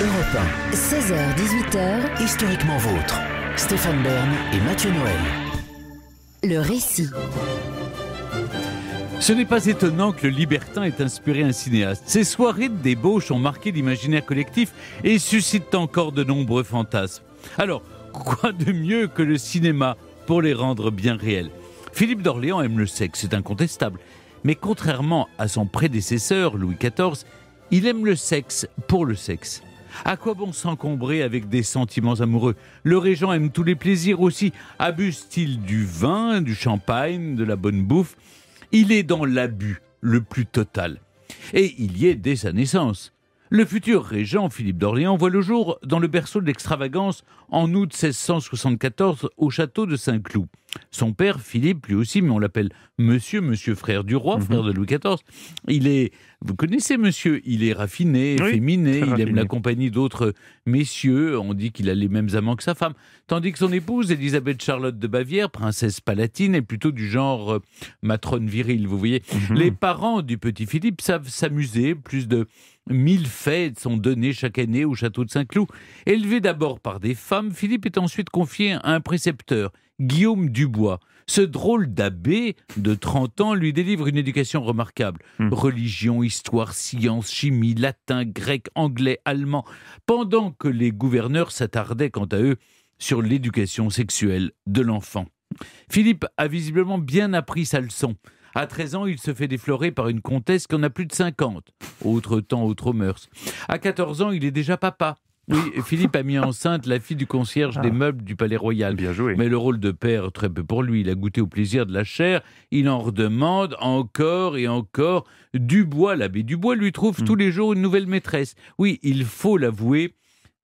Europe 1. 16h-18h. Historiquement vôtre. Stéphane Bern et Mathieu Noël. Le récit. Ce n'est pas étonnant que le libertin ait inspiré un cinéaste. Ces soirées de débauche ont marqué l'imaginaire collectif et suscitent encore de nombreux fantasmes. Alors, quoi de mieux que le cinéma pour les rendre bien réels Philippe d'Orléans aime le sexe, c'est incontestable. Mais contrairement à son prédécesseur, Louis XIV, il aime le sexe pour le sexe. À quoi bon s'encombrer avec des sentiments amoureux Le régent aime tous les plaisirs aussi. Abuse-t-il du vin, du champagne, de la bonne bouffe Il est dans l'abus le plus total. Et il y est dès sa naissance. Le futur régent Philippe d'Orléans voit le jour dans le berceau de l'extravagance en août 1674 au château de Saint-Cloud. Son père, Philippe, lui aussi, mais on l'appelle monsieur, monsieur frère du roi, mhm. frère de Louis XIV. Il est, vous connaissez monsieur, il est raffiné, féminé, il aime la compagnie d'autres messieurs, on dit qu'il a les mêmes amants que sa femme. Tandis que son épouse, Élisabeth Charlotte de Bavière, princesse palatine, est plutôt du genre euh, matrone virile, vous voyez. Mhm. Les parents du petit Philippe savent s'amuser, plus de Mille fêtes sont données chaque année au château de Saint-Cloud. Élevé d'abord par des femmes, Philippe est ensuite confié à un précepteur, Guillaume Dubois. Ce drôle d'abbé de 30 ans lui délivre une éducation remarquable. Hmm. Religion, histoire, science, chimie, latin, grec, anglais, allemand. Pendant que les gouverneurs s'attardaient, quant à eux, sur l'éducation sexuelle de l'enfant. Philippe a visiblement bien appris sa leçon. À 13 ans, il se fait déflorer par une comtesse qui en a plus de 50. Autre temps, autre mœurs. À 14 ans, il est déjà papa. Oui, Philippe a mis enceinte la fille du concierge des ah. meubles du Palais Royal. Bien joué. Mais le rôle de père, très peu pour lui. Il a goûté au plaisir de la chair. Il en redemande encore et encore. Dubois, l'abbé Dubois, lui trouve hmm. tous les jours une nouvelle maîtresse. Oui, il faut l'avouer.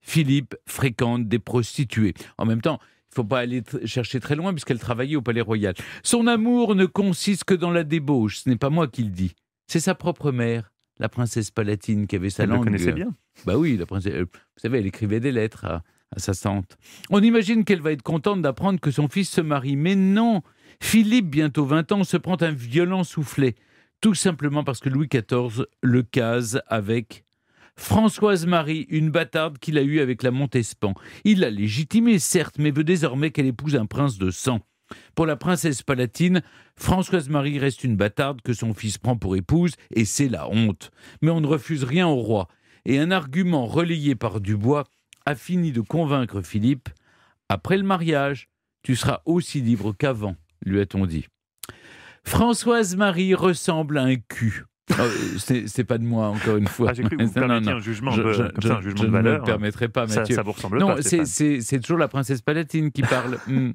Philippe fréquente des prostituées. En même temps, faut pas aller chercher très loin puisqu'elle travaillait au Palais Royal. Son amour ne consiste que dans la débauche. Ce n'est pas moi qui le dis. C'est sa propre mère, la princesse palatine, qui avait sa langue. Elle connaissait euh, bien. Bah oui, la princesse. Euh, vous savez, elle écrivait des lettres à, à sa tante. On imagine qu'elle va être contente d'apprendre que son fils se marie, mais non. Philippe, bientôt 20 ans, se prend un violent soufflet, tout simplement parce que Louis XIV le case avec Françoise Marie, une bâtarde qu'il a eue avec la Montespan. Il l'a légitimée, certes, mais veut désormais qu'elle épouse un prince de sang. Pour la princesse palatine, Françoise Marie reste une bâtarde que son fils prend pour épouse, et c'est la honte. Mais on ne refuse rien au roi. Et un argument relayé par Dubois a fini de convaincre Philippe. Après le mariage, tu seras aussi libre qu'avant, lui a-t-on dit. Françoise Marie ressemble à un cul. Euh, c'est pas de moi, encore une fois. Ah, un jugement, de valeur. Je ne me permettrai pas, Mathieu. Ça, vous ressemble non, pas, c'est toujours la princesse palatine qui parle. Hmm.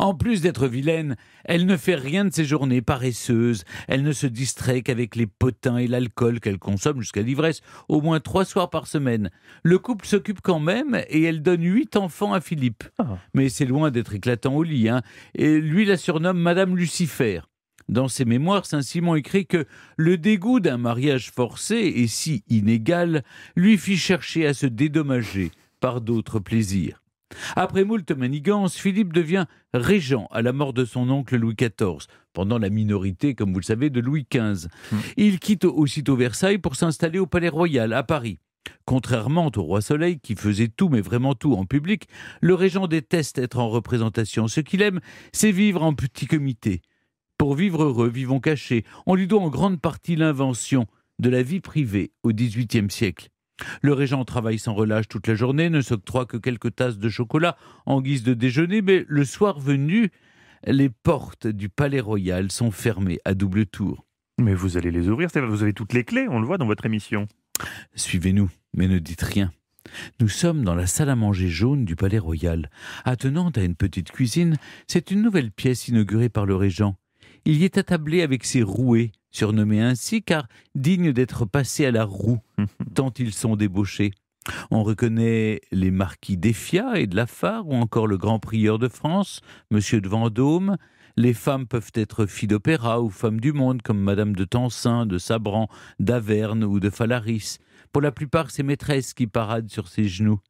En plus d'être vilaine, elle ne fait rien de ses journées paresseuses, elle ne se distrait qu'avec les potins et l'alcool qu'elle consomme jusqu'à l'ivresse, au moins trois soirs par semaine. Le couple s'occupe quand même et elle donne huit enfants à Philippe. Ah. Mais c'est loin d'être éclatant au lit, hein. et lui la surnomme Madame Lucifer. Dans ses mémoires, Saint-Simon écrit que le dégoût d'un mariage forcé et si inégal lui fit chercher à se dédommager par d'autres plaisirs. Après moult manigances, Philippe devient régent à la mort de son oncle Louis XIV, pendant la minorité, comme vous le savez, de Louis XV. Hmm. Il quitte aussitôt Versailles pour s'installer au Palais Royal, à Paris. Contrairement au roi Soleil, qui faisait tout, mais vraiment tout, en public, le régent déteste être en représentation. Ce qu'il aime, c'est vivre en petit comité. Pour vivre heureux, vivons cachés. On lui doit en grande partie l'invention de la vie privée au XVIIIe siècle. Le régent travaille sans relâche toute la journée, ne s'octroie que quelques tasses de chocolat en guise de déjeuner, mais le soir venu, les portes du palais royal sont fermées à double tour. Mais vous allez les ouvrir, vous avez toutes les clés, on le voit dans votre émission. Suivez-nous, mais ne dites rien. Nous sommes dans la salle à manger jaune du palais royal. Attenante à une petite cuisine, c'est une nouvelle pièce inaugurée par le régent. Il y est attablé avec ses roués, surnommés ainsi car dignes d'être passés à la roue, tant ils sont débauchés. On reconnaît les marquis d'Effia et de Lafare, ou encore le grand prieur de France, Monsieur de Vendôme. Les femmes peuvent être filles d'opéra ou femmes du monde, comme Madame de Tansin, de Sabran, d'Averne ou de Falaris. Pour la plupart, c'est maîtresses qui parade sur ses genoux.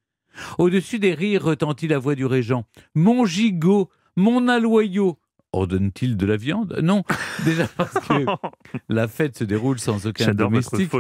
Au-dessus des rires retentit la voix du régent. Mon gigot, mon aloyau, ordonne-t-il de la viande Non, déjà parce que la fête se déroule sans aucun domestique.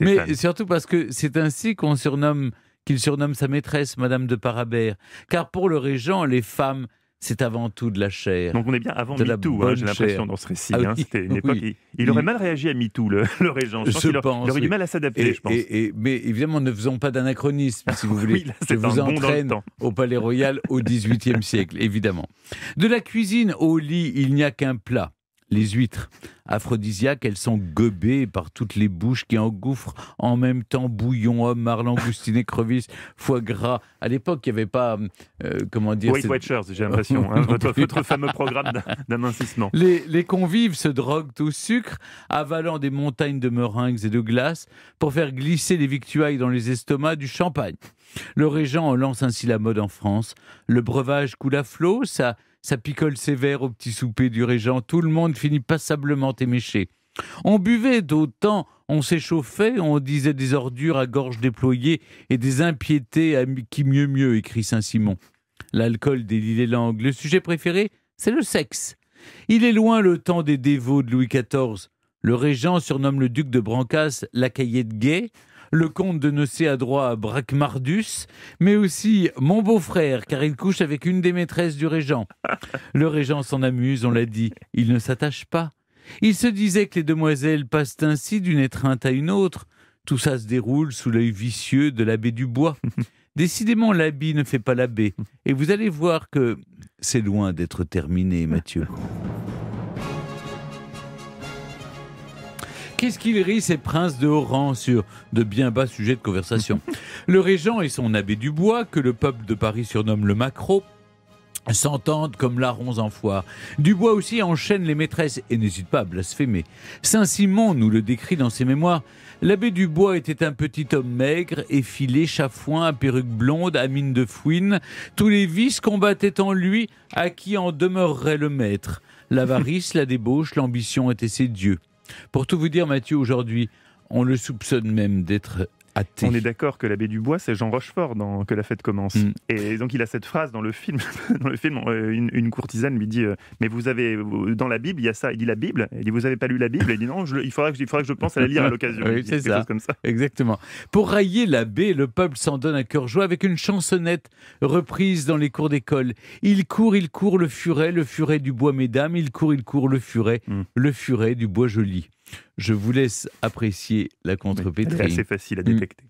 Mais surtout parce que c'est ainsi qu'on surnomme, qu'il surnomme sa maîtresse, Madame de Parabère. Car pour le régent, les femmes c'est avant tout de la chair. Donc on est bien avant MeToo, hein, j'ai l'impression, dans ce récit. Ah hein, c'était une époque. Il, aurait mal réagi à MeToo, le, régent. il, il, aurait du mal à s'adapter, je pense. mais évidemment, ne faisons pas d'anachronisme, si vous voulez. vous entraînez au Palais Royal au XVIIIe siècle, évidemment. De la cuisine au lit, il n'y a qu'un plat les huîtres aphrodisiaques, elles sont gobées par toutes les bouches qui engouffrent en même temps bouillon, homme, marlant, langoustine, crevisses, foie gras. À l'époque, il n'y avait pas, euh, comment dire... Weight Watchers, j'ai l'impression, hein, votre, fameux programme d'amincissement. Les, les, convives se droguent au sucre, avalant des montagnes de meringues et de glaces pour faire glisser les victuailles dans les estomacs du champagne. Le régent en lance ainsi la mode en France. Le breuvage coule à flot, ça ça picole sévère au petit souper du régent, tout le monde finit passablement éméché. On buvait d'autant, on s'échauffait, on disait des ordures à gorge déployée et des impiétés à qui mieux mieux, écrit Saint-Simon. L'alcool délie les langues. Le sujet préféré, c'est le sexe. Il est loin le temps des dévots de Louis XIV. Le régent surnomme le duc de Brancas la caillette gay le comte de a droit à Bracmardus, mais aussi mon beau-frère, car il couche avec une des maîtresses du régent. Le régent s'en amuse, on l'a dit, il ne s'attache pas. Il se disait que les demoiselles passent ainsi d'une étreinte à une autre. Tout ça se déroule sous l'œil vicieux de l'abbé Dubois. Décidément, l'habit ne fait pas l'abbé. Et vous allez voir que c'est loin d'être terminé, Mathieu. Qu'est-ce qu'il rit, ces princes de haut rang sur de bien bas sujets de conversation Le régent et son abbé Dubois, que le peuple de Paris surnomme le Macro, s'entendent comme larrons en foire. Dubois aussi enchaîne les maîtresses et n'hésite pas à blasphémer. Saint-Simon nous le décrit dans ses mémoires. L'abbé Dubois était un petit homme maigre, effilé, chafouin, à perruque blonde, à mine de fouine. Tous les vices combattaient en lui, à qui en demeurerait le maître. L'avarice, la débauche, l'ambition étaient ses dieux. Pour tout vous dire, Mathieu, aujourd'hui, on le soupçonne même d'être on est d'accord que l'abbé Dubois, c'est Jean Rochefort dans Que la fête commence. Mm. Et donc il a cette phrase dans le film, dans le film euh, une, courtisane lui dit euh, Mais vous avez, euh, dans la Bible, il y a ça. Il dit La Bible Il dit Vous n'avez pas lu la Bible Il dit Non, je, il, faudra que, je pense à la lire à l'occasion. c'est ça. Exactement. Pour railler l'abbé, le peuple s'en donne un cœur joie avec une chansonnette reprise dans les cours d'école. Il court, il court, le furet, le furet du bois, mesdames, il court, il court, le furet, mm. le furet du bois joli. Je vous laisse apprécier la contrepétrie. C'est facile à mm. détecter.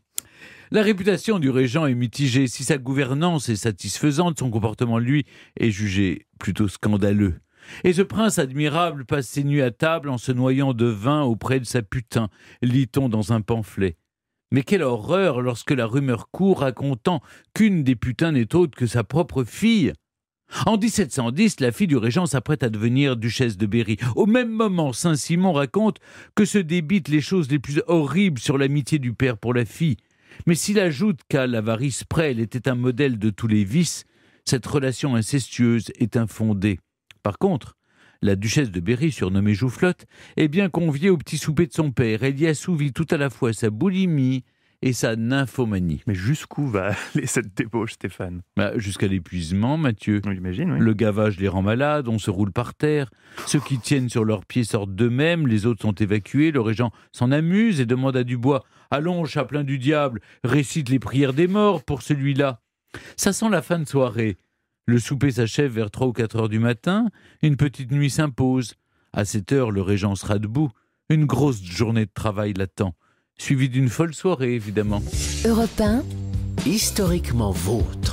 La réputation du régent est mitigée. Si sa gouvernance est satisfaisante, son comportement, lui, est jugé plutôt scandaleux. Et ce prince admirable passe ses nuits à table en se noyant de vin auprès de sa putain, lit-on dans un pamphlet. Mais quelle horreur lorsque la rumeur court racontant qu'une des putains n'est autre que sa propre fille. En 1710, la fille du régent s'apprête à devenir duchesse de Berry. Au même moment, Saint-Simon raconte que se débitent les choses les plus horribles sur l'amitié du père pour la fille. Mais s'il ajoute qu'à l'avarice près, elle était un modèle de tous les vices, cette relation incestueuse est infondée. Par contre, la duchesse de Berry, surnommée Joufflotte, est bien conviée au petit souper de son père. Elle y assouvit tout à la fois sa boulimie, et sa nymphomanie. Mais jusqu'où va aller cette débauche, Stéphane bah, Jusqu'à l'épuisement, Mathieu. Le gavage les rend malades, on se roule par terre. Ceux qui tiennent sur leurs pieds sortent d'eux-mêmes, les autres sont évacués, le régent s'en amuse et demande à Dubois Allons, chaplain du diable, récite les prières des morts pour celui-là. Ça sent la fin de soirée. Le souper s'achève vers 3 ou 4 heures du matin, une petite nuit s'impose. À cette heure, le régent sera debout. Une grosse journée de travail l'attend suivi d'une folle soirée évidemment. Europe historiquement vôtre.